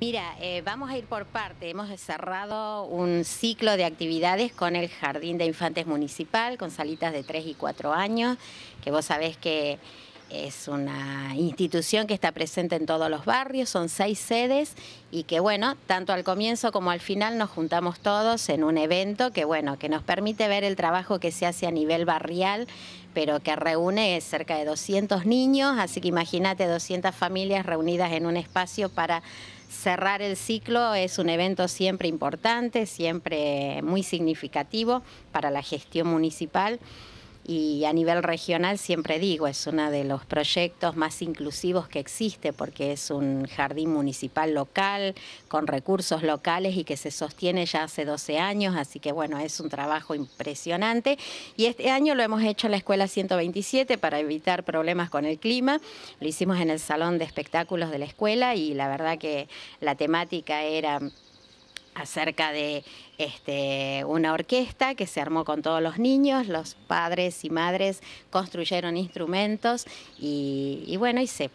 Mira, eh, vamos a ir por parte. Hemos cerrado un ciclo de actividades con el Jardín de Infantes Municipal, con salitas de 3 y 4 años, que vos sabés que es una institución que está presente en todos los barrios, son seis sedes y que bueno, tanto al comienzo como al final nos juntamos todos en un evento que bueno, que nos permite ver el trabajo que se hace a nivel barrial, pero que reúne cerca de 200 niños, así que imagínate 200 familias reunidas en un espacio para cerrar el ciclo es un evento siempre importante, siempre muy significativo para la gestión municipal y a nivel regional siempre digo, es uno de los proyectos más inclusivos que existe porque es un jardín municipal local con recursos locales y que se sostiene ya hace 12 años, así que bueno, es un trabajo impresionante y este año lo hemos hecho en la Escuela 127 para evitar problemas con el clima, lo hicimos en el Salón de Espectáculos de la Escuela y la verdad que la temática era acerca de este, una orquesta que se armó con todos los niños, los padres y madres construyeron instrumentos y, bueno, y se,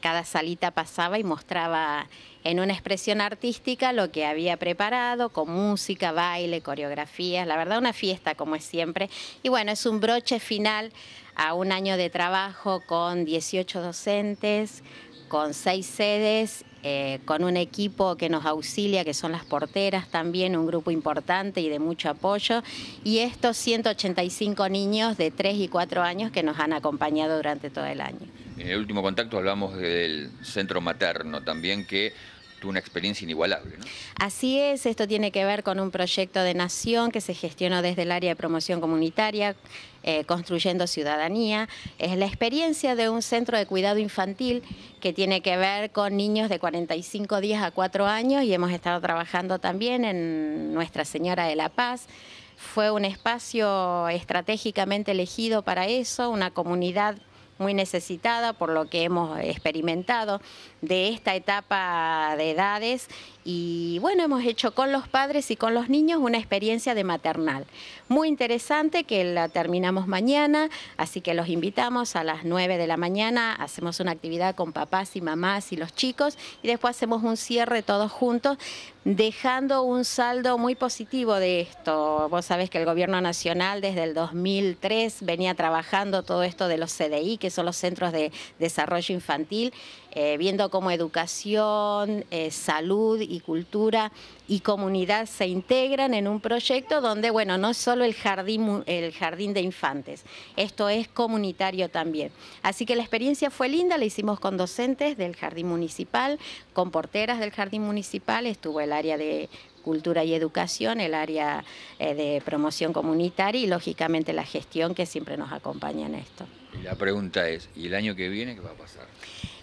cada salita pasaba y mostraba en una expresión artística lo que había preparado, con música, baile, coreografías, la verdad una fiesta como es siempre. Y bueno, es un broche final a un año de trabajo con 18 docentes, con seis sedes, eh, con un equipo que nos auxilia, que son las porteras también, un grupo importante y de mucho apoyo, y estos 185 niños de 3 y 4 años que nos han acompañado durante todo el año. En el último contacto hablamos del centro materno también, que una experiencia inigualable. ¿no? Así es, esto tiene que ver con un proyecto de nación que se gestionó desde el área de promoción comunitaria, eh, construyendo ciudadanía. Es la experiencia de un centro de cuidado infantil que tiene que ver con niños de 45 días a 4 años y hemos estado trabajando también en Nuestra Señora de la Paz fue un espacio estratégicamente elegido para eso, una comunidad muy necesitada por lo que hemos experimentado de esta etapa de edades y bueno, hemos hecho con los padres y con los niños una experiencia de maternal. Muy interesante que la terminamos mañana, así que los invitamos a las 9 de la mañana, hacemos una actividad con papás y mamás y los chicos y después hacemos un cierre todos juntos dejando un saldo muy positivo de esto. Vos sabés que el gobierno nacional desde el 2003 venía trabajando todo esto de los CDI, que son los Centros de Desarrollo Infantil, eh, viendo cómo educación, eh, salud y cultura y comunidad se integran en un proyecto donde, bueno, no es solo el jardín, el jardín de infantes, esto es comunitario también. Así que la experiencia fue linda, la hicimos con docentes del jardín municipal, con porteras del jardín municipal, estuvo la área de, cultura y educación, el área eh, de promoción comunitaria y lógicamente la gestión que siempre nos acompaña en esto. La pregunta es, ¿y el año que viene qué va a pasar?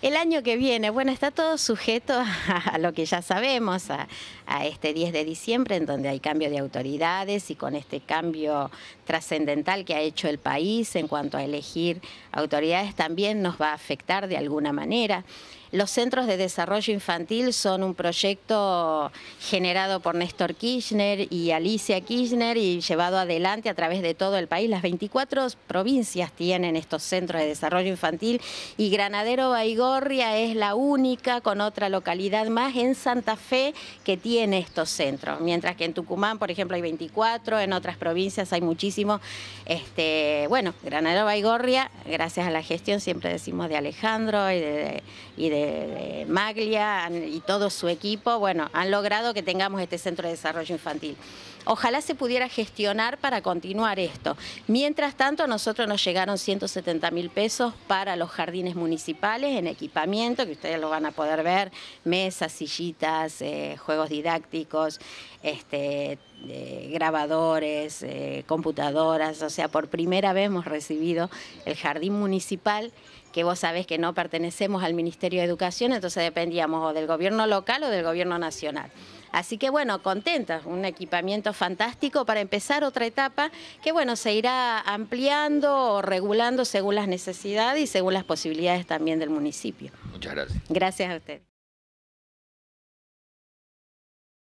El año que viene, bueno, está todo sujeto a, lo que ya sabemos, a, a este 10 de diciembre, en donde hay cambio de autoridades y con este cambio trascendental que ha hecho el país en cuanto a elegir autoridades, también nos va a afectar de alguna manera. Los centros de desarrollo infantil son un proyecto generado por Néstor Kirchner y Alicia Kirchner y llevado adelante a través de todo el país. Las 24 provincias tienen estos centros de desarrollo infantil y Granadero Baigorria es la única con otra localidad más en Santa Fe que tiene estos centros. Mientras que en Tucumán, por ejemplo, hay 24, en otras provincias hay muchísimos. Este, bueno, Granadero Baigorria, gracias a la gestión, siempre decimos de Alejandro y de, y de Maglia y todo su equipo, bueno, han logrado que tengamos este este centro de desarrollo infantil. Ojalá se pudiera gestionar para continuar esto. Mientras tanto, a nosotros nos llegaron 170 mil pesos para los jardines municipales en equipamiento, que ustedes lo van a poder ver, mesas, sillitas, eh, juegos didácticos, este, eh, grabadores, eh, computadoras, o sea, por primera vez hemos recibido el jardín municipal que vos sabés que no pertenecemos al Ministerio de Educación, entonces dependíamos o del gobierno local o del gobierno nacional. Así que bueno, contentas, un equipamiento fantástico para empezar otra etapa que bueno, se irá ampliando o regulando según las necesidades y según las posibilidades también del municipio. Muchas gracias. Gracias a usted.